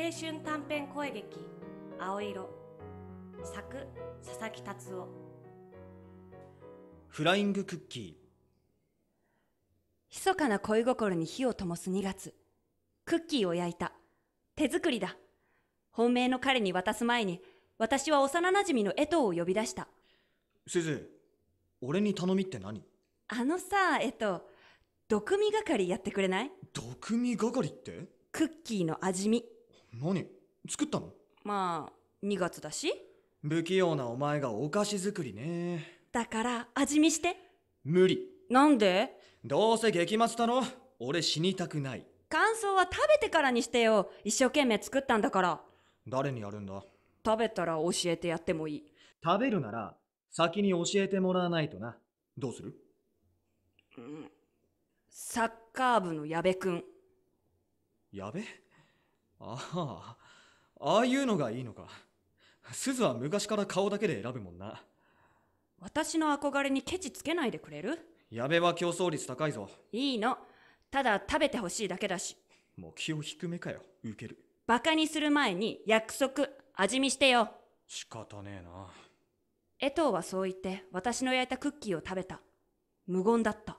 青春短編声劇「青色」作佐々木達夫フライングクッキー密かな恋心に火を灯す2月クッキーを焼いた手作りだ本命の彼に渡す前に私は幼なじみの江藤を呼び出した先生俺に頼みって何あのさ江藤毒味係やってくれない毒味係ってクッキーの味見何作ったのまあ2月だし不器用なお前がお菓子作りねだから味見して無理なんでどうせ激マツだろ俺死にたくない感想は食べてからにしてよ一生懸命作ったんだから誰にやるんだ食べたら教えてやってもいい食べるなら先に教えてもらわないとなどうする、うん、サッカー部の矢部君ん矢部ああ、ああいうのがいいのか。鈴は昔から顔だけで選ぶもんな。私の憧れにケチつけないでくれる矢部は競争率高いぞ。いいの。ただ食べてほしいだけだし。目標低めかよ、受ける。バカにする前に約束、味見してよ。仕方ねえな。江藤はそう言って私の焼いたクッキーを食べた。無言だった。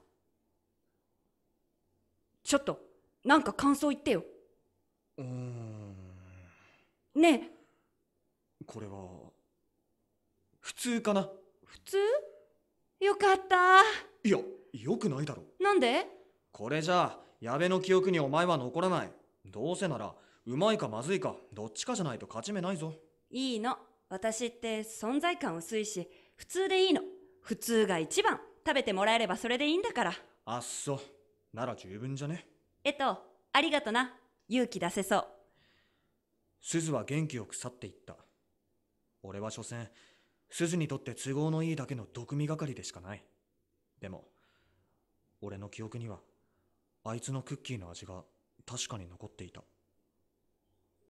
ちょっと、なんか感想言ってよ。うーんねえこれは普通かな普通よかったいやよくないだろなんでこれじゃあ矢部の記憶にお前は残らないどうせならうまいかまずいかどっちかじゃないと勝ち目ないぞいいの私って存在感薄いし普通でいいの普通が一番食べてもらえればそれでいいんだからあっそなら十分じゃねえっとありがとな勇気出せそう鈴は元気よく去っていった俺は所詮鈴にとって都合のいいだけの毒味係でしかないでも俺の記憶にはあいつのクッキーの味が確かに残っていた